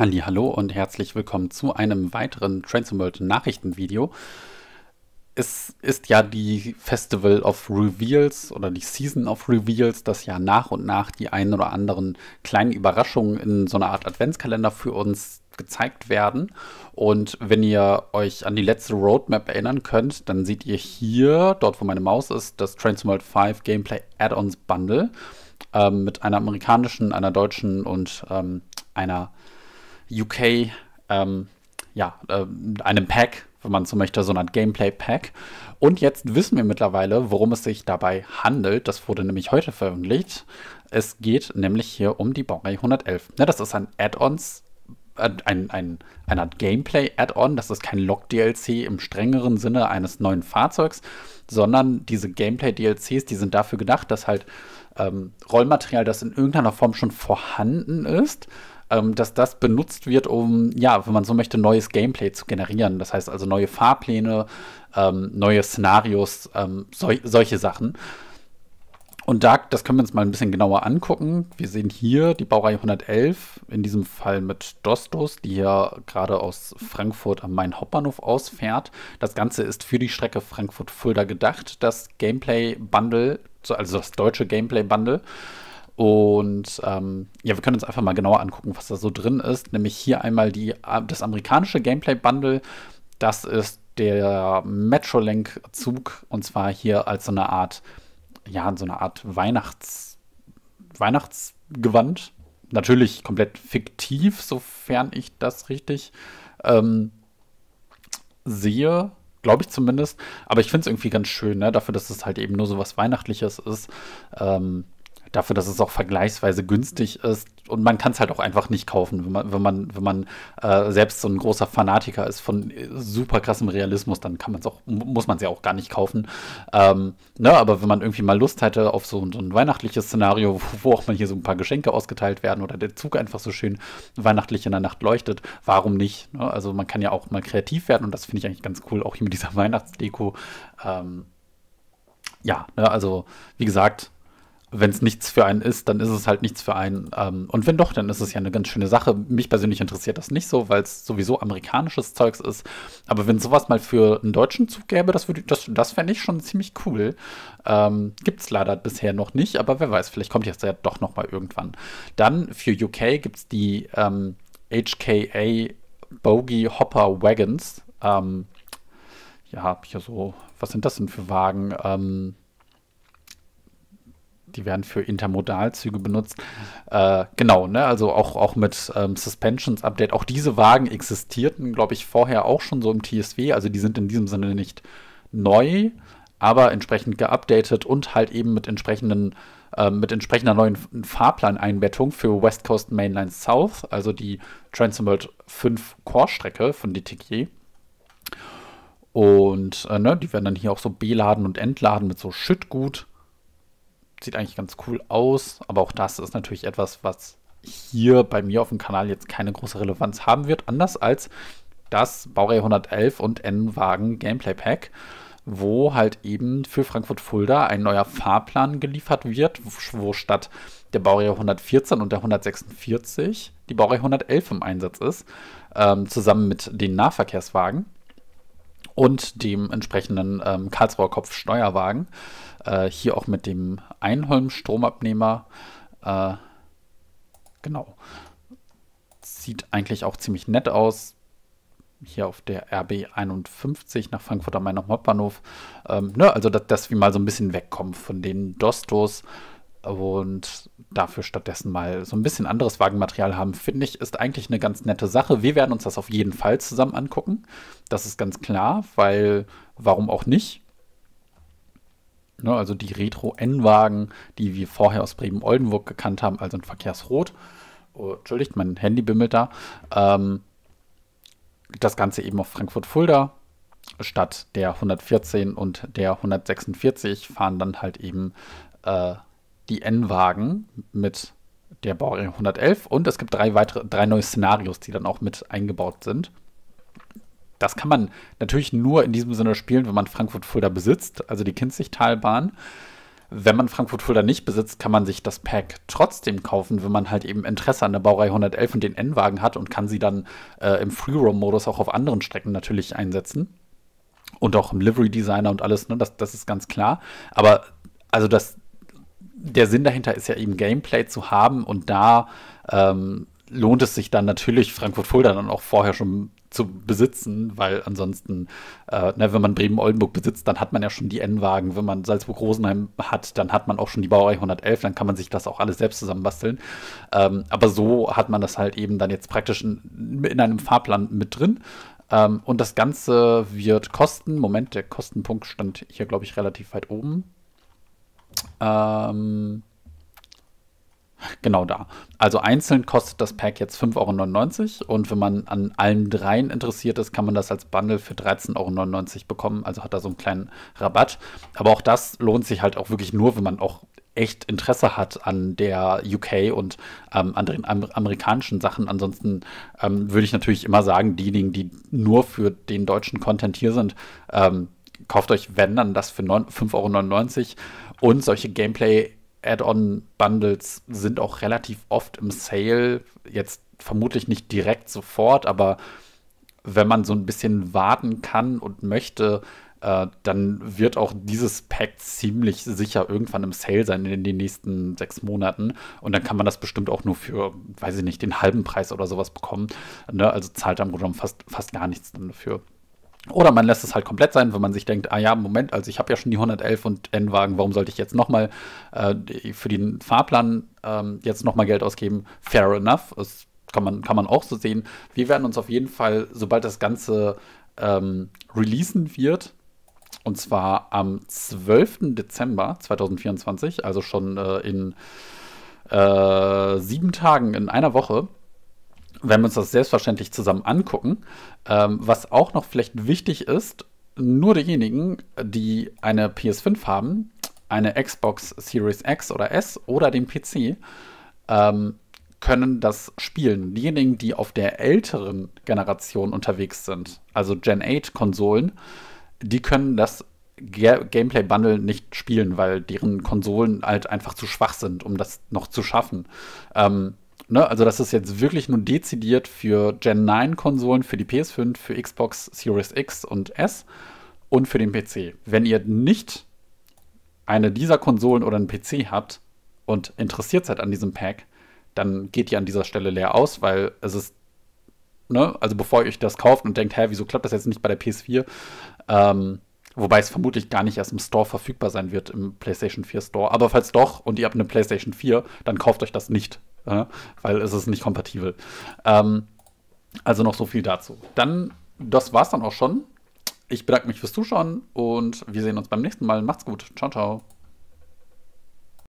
Halli, hallo und herzlich willkommen zu einem weiteren Trains and World Nachrichtenvideo. Es ist ja die Festival of Reveals oder die Season of Reveals, das ja nach und nach die ein oder anderen kleinen Überraschungen in so einer Art Adventskalender für uns gezeigt werden. Und wenn ihr euch an die letzte Roadmap erinnern könnt, dann seht ihr hier, dort wo meine Maus ist, das Trains 5 Gameplay Add-ons Bundle ähm, mit einer amerikanischen, einer deutschen und ähm, einer UK, ähm, ja, äh, einem Pack, wenn man so möchte, so eine Gameplay-Pack. Und jetzt wissen wir mittlerweile, worum es sich dabei handelt. Das wurde nämlich heute veröffentlicht. Es geht nämlich hier um die Baureihe 111. Ja, das ist ein Add-ons äh, ein, ein, eine Gameplay-Add-on. Das ist kein Log-DLC im strengeren Sinne eines neuen Fahrzeugs, sondern diese Gameplay-DLCs, die sind dafür gedacht, dass halt ähm, Rollmaterial, das in irgendeiner Form schon vorhanden ist, ähm, dass das benutzt wird, um, ja, wenn man so möchte, neues Gameplay zu generieren. Das heißt also neue Fahrpläne, ähm, neue Szenarios, ähm, sol solche Sachen. Und da, das können wir uns mal ein bisschen genauer angucken. Wir sehen hier die Baureihe 111, in diesem Fall mit Dostos, die hier gerade aus Frankfurt am Main Hauptbahnhof ausfährt. Das Ganze ist für die Strecke Frankfurt-Fulda gedacht, das Gameplay-Bundle, also das deutsche Gameplay-Bundle. Und ähm, ja, wir können uns einfach mal genauer angucken, was da so drin ist. Nämlich hier einmal die, äh, das amerikanische Gameplay-Bundle. Das ist der Metrolink-Zug und zwar hier als so eine Art, ja, so eine Art Weihnachts, Weihnachtsgewand. Natürlich komplett fiktiv, sofern ich das richtig ähm, sehe, glaube ich zumindest. Aber ich finde es irgendwie ganz schön, ne? dafür, dass es halt eben nur so was Weihnachtliches ist. Ähm, dafür, dass es auch vergleichsweise günstig ist. Und man kann es halt auch einfach nicht kaufen, wenn man, wenn man, wenn man äh, selbst so ein großer Fanatiker ist von äh, super krassem Realismus, dann kann man es auch, muss man es ja auch gar nicht kaufen. Ähm, ne, aber wenn man irgendwie mal Lust hätte auf so, so ein weihnachtliches Szenario, wo, wo auch mal hier so ein paar Geschenke ausgeteilt werden oder der Zug einfach so schön weihnachtlich in der Nacht leuchtet, warum nicht? Ne? Also man kann ja auch mal kreativ werden und das finde ich eigentlich ganz cool, auch hier mit dieser Weihnachtsdeko. Ähm, ja, ne, also wie gesagt, wenn es nichts für einen ist, dann ist es halt nichts für einen. Ähm, und wenn doch, dann ist es ja eine ganz schöne Sache. Mich persönlich interessiert das nicht so, weil es sowieso amerikanisches Zeugs ist. Aber wenn sowas mal für einen deutschen Zug gäbe, das, das, das fände ich schon ziemlich cool. Ähm, Gibt es leider bisher noch nicht, aber wer weiß, vielleicht kommt jetzt ja doch noch mal irgendwann. Dann für UK gibt es die ähm, HKA Bogie Hopper Wagons. Ähm, ja, hier so, was sind das denn für Wagen? Ähm, die werden für Intermodalzüge benutzt. Äh, genau, ne? also auch, auch mit ähm, Suspensions Update. Auch diese Wagen existierten, glaube ich, vorher auch schon so im TSW. Also die sind in diesem Sinne nicht neu, aber entsprechend geupdatet und halt eben mit entsprechenden ähm, mit entsprechender neuen Fahrplaneinbettung für West Coast Mainline South, also die Transimworld 5 Core-Strecke von DTG. Und äh, ne, die werden dann hier auch so beladen und entladen mit so Schüttgut sieht eigentlich ganz cool aus, aber auch das ist natürlich etwas, was hier bei mir auf dem Kanal jetzt keine große Relevanz haben wird, anders als das Baureihe 111 und N-Wagen Gameplay Pack, wo halt eben für Frankfurt-Fulda ein neuer Fahrplan geliefert wird, wo statt der Baureihe 114 und der 146 die Baureihe 111 im Einsatz ist, ähm, zusammen mit den Nahverkehrswagen und dem entsprechenden ähm, Karlsruher Kopfsteuerwagen. Äh, hier auch mit dem Einholm-Stromabnehmer. Äh, genau. Sieht eigentlich auch ziemlich nett aus hier auf der RB 51 nach Frankfurt am Main am Hauptbahnhof. Ähm, ne, also, dass, dass wir mal so ein bisschen wegkommen von den Dostos, und dafür stattdessen mal so ein bisschen anderes Wagenmaterial haben, finde ich, ist eigentlich eine ganz nette Sache. Wir werden uns das auf jeden Fall zusammen angucken. Das ist ganz klar, weil warum auch nicht? Ne, also die Retro-N-Wagen, die wir vorher aus Bremen-Oldenburg gekannt haben, also in Verkehrsrot. Oh, Entschuldigt, mein Handy bimmelt da. Ähm, das Ganze eben auf Frankfurt-Fulda statt der 114 und der 146 fahren dann halt eben äh, die N-Wagen mit der Baureihe 111 und es gibt drei weitere, drei neue Szenarios, die dann auch mit eingebaut sind. Das kann man natürlich nur in diesem Sinne spielen, wenn man Frankfurt-Fulda besitzt, also die Kinzigtalbahn. Wenn man Frankfurt-Fulda nicht besitzt, kann man sich das Pack trotzdem kaufen, wenn man halt eben Interesse an der Baureihe 111 und den N-Wagen hat und kann sie dann äh, im Freeroam-Modus auch auf anderen Strecken natürlich einsetzen. Und auch im Livery-Designer und alles, ne? das, das ist ganz klar. Aber also das der Sinn dahinter ist ja eben Gameplay zu haben und da ähm, lohnt es sich dann natürlich, Frankfurt-Fulda dann auch vorher schon zu besitzen, weil ansonsten, äh, ne, wenn man Bremen-Oldenburg besitzt, dann hat man ja schon die N-Wagen. Wenn man Salzburg-Rosenheim hat, dann hat man auch schon die Baureihe 111, dann kann man sich das auch alles selbst zusammenbasteln. Ähm, aber so hat man das halt eben dann jetzt praktisch in, in einem Fahrplan mit drin. Ähm, und das Ganze wird kosten, Moment, der Kostenpunkt stand hier, glaube ich, relativ weit oben. Ähm, Genau da. Also einzeln kostet das Pack jetzt 5,99 Euro und wenn man an allen dreien interessiert ist, kann man das als Bundle für 13,99 Euro bekommen. Also hat da so einen kleinen Rabatt. Aber auch das lohnt sich halt auch wirklich nur, wenn man auch echt Interesse hat an der UK und ähm, anderen Amer amerikanischen Sachen. Ansonsten ähm, würde ich natürlich immer sagen, diejenigen, die nur für den deutschen Content hier sind, ähm, kauft euch, wenn dann, das für 5,99 Euro. Und solche Gameplay-Add-on-Bundles sind auch relativ oft im Sale. Jetzt vermutlich nicht direkt sofort, aber wenn man so ein bisschen warten kann und möchte, äh, dann wird auch dieses Pack ziemlich sicher irgendwann im Sale sein in den nächsten sechs Monaten. Und dann kann man das bestimmt auch nur für, weiß ich nicht, den halben Preis oder sowas bekommen. Ne? Also zahlt am Grunde fast, fast gar nichts dafür. Oder man lässt es halt komplett sein, wenn man sich denkt, ah ja, Moment, also ich habe ja schon die 111 und N-Wagen, warum sollte ich jetzt nochmal äh, für den Fahrplan ähm, jetzt nochmal Geld ausgeben? Fair enough, das kann man, kann man auch so sehen. Wir werden uns auf jeden Fall, sobald das Ganze ähm, releasen wird, und zwar am 12. Dezember 2024, also schon äh, in äh, sieben Tagen, in einer Woche, wenn wir uns das selbstverständlich zusammen angucken, ähm, was auch noch vielleicht wichtig ist, nur diejenigen, die eine PS5 haben, eine Xbox Series X oder S oder den PC, ähm, können das spielen. Diejenigen, die auf der älteren Generation unterwegs sind, also Gen 8-Konsolen, die können das Ga Gameplay-Bundle nicht spielen, weil deren Konsolen halt einfach zu schwach sind, um das noch zu schaffen. Ähm, Ne? Also das ist jetzt wirklich nur dezidiert für Gen 9 Konsolen, für die PS5, für Xbox Series X und S und für den PC. Wenn ihr nicht eine dieser Konsolen oder einen PC habt und interessiert seid an diesem Pack, dann geht ihr an dieser Stelle leer aus, weil es ist, ne? also bevor ihr euch das kauft und denkt, hä, wieso klappt das jetzt nicht bei der PS4? Ähm, Wobei es vermutlich gar nicht erst im Store verfügbar sein wird, im PlayStation 4 Store. Aber falls doch und ihr habt eine PlayStation 4, dann kauft euch das nicht. Ja, weil es ist nicht kompatibel. Ähm, also noch so viel dazu. Dann, das war's dann auch schon. Ich bedanke mich fürs Zuschauen und wir sehen uns beim nächsten Mal. Macht's gut. Ciao, ciao.